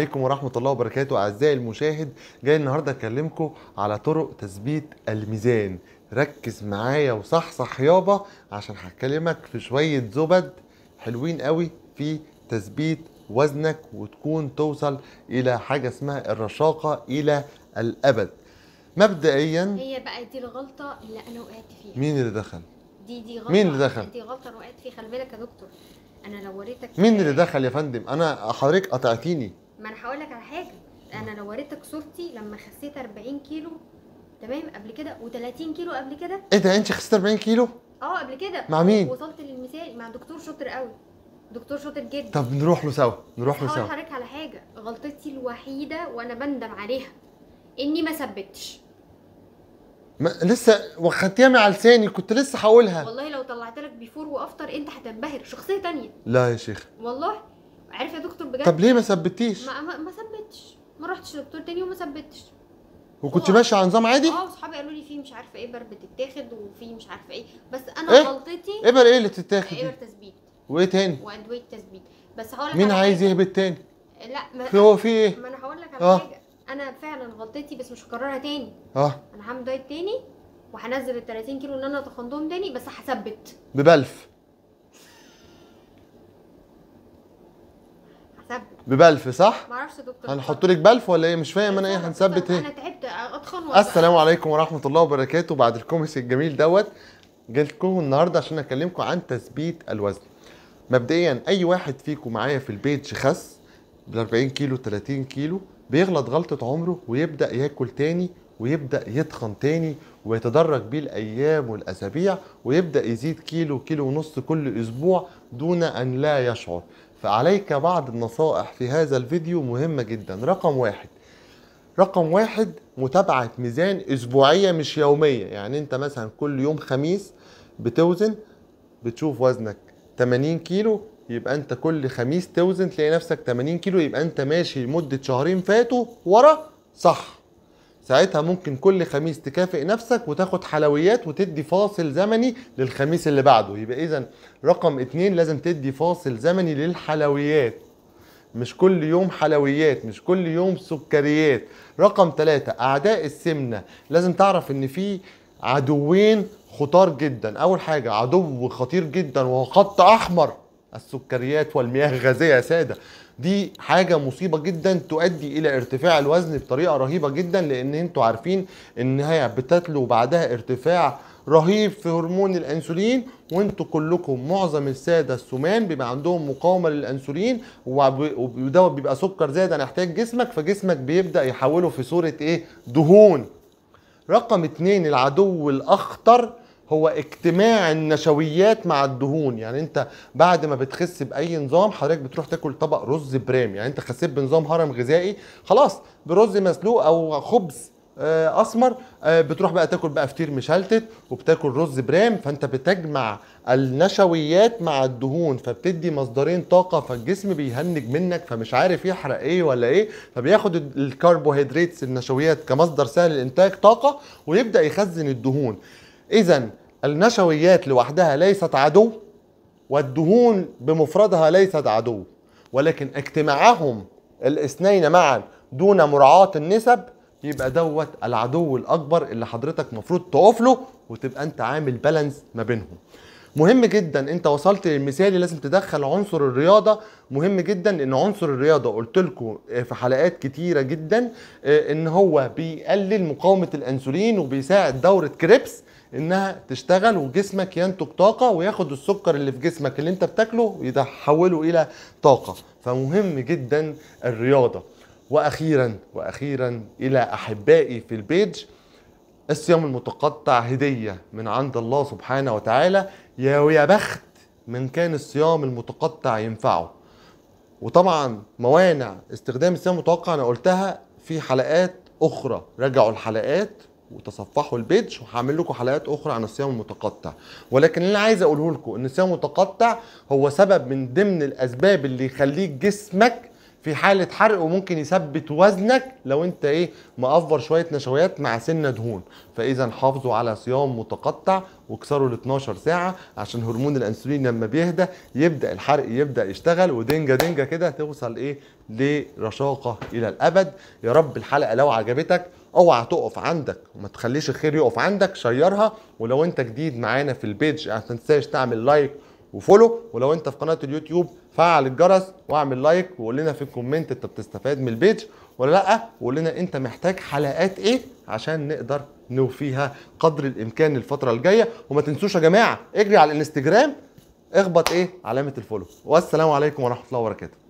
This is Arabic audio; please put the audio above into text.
عليكم ورحمة الله وبركاته أعزائي المشاهد جاي النهاردة أكلمكم على طرق تثبيت الميزان ركز معايا وصحصح يابا عشان هكلمك في شوية زبد حلوين قوي في تثبيت وزنك وتكون توصل إلى حاجة اسمها الرشاقة إلى الأبد مبدئيا هي بقى دي الغلطة اللي أنا وقعت فيها مين اللي دخل؟ دي دي غلطة مين اللي دخل؟ دي غلطة أنا وقعت فيها خلي بالك يا دكتور أنا لو وريتك مين اللي آه، دخل يا فندم؟ أنا حضرتك قطعتيني ما انا هقول لك على حاجه انا لو وريتك صورتي لما خسيت 40 كيلو تمام قبل كده و30 كيلو قبل كده ايه ده انت خسيت 40 كيلو اه قبل كده مع مين وصلت للمثال مع دكتور شاطر قوي دكتور شاطر جدا طب نروح له سوا نروح له سوا حضرتك على حاجه غلطتي الوحيده وانا بندم عليها اني ما ثبتش ما لسه وخدتيها من على لساني كنت لسه هقولها والله لو طلعت لك بيفور وافتر انت هتنبهر شخصيه تانية لا يا شيخ والله عارف يا دكتور بجد طب ليه ما ثبتيش؟ ما, ما, ثبتش ما رحتش لدكتور تاني وما ثبتش وكنت ماشيه على نظام عادي؟ اه اصحابي قالوا لي في مش عارفه ايه بر بتتاخد وفي مش عارفه ايه بس انا إيه؟ غلطتي ابر ايه اللي بتتاخد؟ ابر إيه تثبيت وايه تاني؟ وادويه تثبيت بس هقول لك مين عايز يهبط تاني؟ لا ما في هو في ايه؟ ما انا هقول لك على آه. حاجه انا فعلا غلطتي بس مش هكررها تاني اه انا هعمل دايت تاني وهنزل ال 30 كيلو اللي انا اتخنتهم تاني بس هثبت ببلف ببلف صح؟ معرفش يا دكتور هنحط لك بلف ولا ايه؟ مش فاهم انا ايه هنثبت ايه؟ انا تعبت اتخن السلام عليكم ورحمه الله وبركاته بعد الكوميس الجميل دوت جيتكم النهارده عشان اكلمكم عن تثبيت الوزن. مبدئيا اي واحد فيكم معايا في البيت خس ب 40 كيلو 30 كيلو بيغلط غلطه عمره ويبدا ياكل تاني ويبدا يتخن تاني ويتدرج بيه الايام والاسابيع ويبدا يزيد كيلو كيلو ونص كل اسبوع دون ان لا يشعر فعليك بعض النصائح في هذا الفيديو مهمة جدا رقم واحد رقم واحد متابعة ميزان أسبوعية مش يومية يعني أنت مثلا كل يوم خميس بتوزن بتشوف وزنك 80 كيلو يبقى أنت كل خميس توزن تلاقي نفسك 80 كيلو يبقى أنت ماشي مدة شهرين فاتوا ورا صح ساعتها ممكن كل خميس تكافئ نفسك وتاخد حلويات وتدي فاصل زمني للخميس اللي بعده يبقى اذا رقم اتنين لازم تدي فاصل زمني للحلويات مش كل يوم حلويات مش كل يوم سكريات رقم تلاتة أعداء السمنة لازم تعرف إن في عدوين خطار جدا أول حاجة عدو خطير جدا وهو خط أحمر السكريات والمياه الغازيه يا ساده دي حاجه مصيبه جدا تؤدي الى ارتفاع الوزن بطريقه رهيبه جدا لان انتوا عارفين ان هي بتتلو بعدها ارتفاع رهيب في هرمون الانسولين وانتوا كلكم معظم الساده السمان بيبقى عندهم مقاومه للانسولين وده بيبقى سكر زايد عن احتياج جسمك فجسمك بيبدا يحوله في صوره ايه دهون رقم اتنين العدو الاخطر هو اجتماع النشويات مع الدهون يعني انت بعد ما بتخس باي نظام حضرتك بتروح تاكل طبق رز برام يعني انت خسيت بنظام هرم غذائي خلاص برز مسلوق او خبز آه، اسمر آه، بتروح بقى تاكل بقى فطير مشلتت وبتاكل رز برام فانت بتجمع النشويات مع الدهون فبتدي مصدرين طاقه فالجسم بيهنج منك فمش عارف يحرق ايه ولا ايه فبياخد الكربوهيدرات النشويات كمصدر سهل لانتاج طاقه ويبدا يخزن الدهون اذا النشويات لوحدها ليست عدو والدهون بمفردها ليست عدو ولكن اجتماعهم الاثنين معا دون مراعاة النسب يبقى دوت العدو الاكبر اللي حضرتك مفروض تقفله وتبقى انت عامل بالانس ما بينهم مهم جدا انت وصلت للمثالي لازم تدخل عنصر الرياضه مهم جدا ان عنصر الرياضه قلت لكم آه، في حلقات كتيره جدا آه، ان هو بيقلل مقاومه الانسولين وبيساعد دوره كريبس انها تشتغل وجسمك ينتج طاقه وياخد السكر اللي في جسمك اللي انت بتاكله يحوله الى طاقه فمهم جدا الرياضه واخيرا واخيرا الى احبائي في البيج الصيام المتقطع هدية من عند الله سبحانه وتعالى يا ويا بخت من كان الصيام المتقطع ينفعه وطبعا موانع استخدام الصيام المتوقع انا قلتها في حلقات اخرى راجعوا الحلقات وتصفحوا البيتش وهعمل لكم حلقات اخرى عن الصيام المتقطع ولكن اللي انا عايز اقوله لكم ان الصيام المتقطع هو سبب من ضمن الاسباب اللي يخليك جسمك في حاله حرق وممكن يثبت وزنك لو انت ايه مقفر شويه نشويات مع سنه دهون فاذا حافظوا على صيام متقطع واكسروا ال 12 ساعه عشان هرمون الانسولين لما بيهدى يبدا الحرق يبدا يشتغل ودنجه دنجه كده توصل ايه لرشاقه الى الابد يا رب الحلقه لو عجبتك اوعى تقف عندك وما تخليش الخير يقف عندك شيرها ولو انت جديد معانا في البيج ما تنساش تعمل لايك وفولو ولو انت في قناه اليوتيوب فعل الجرس واعمل لايك وقول لنا في الكومنت انت بتستفاد من البيج ولا لا وقول لنا انت محتاج حلقات ايه عشان نقدر نوفيها قدر الامكان الفتره الجايه وما تنسوش يا جماعه اجري على الانستجرام اخبط ايه علامه الفولو والسلام عليكم ورحمه الله وبركاته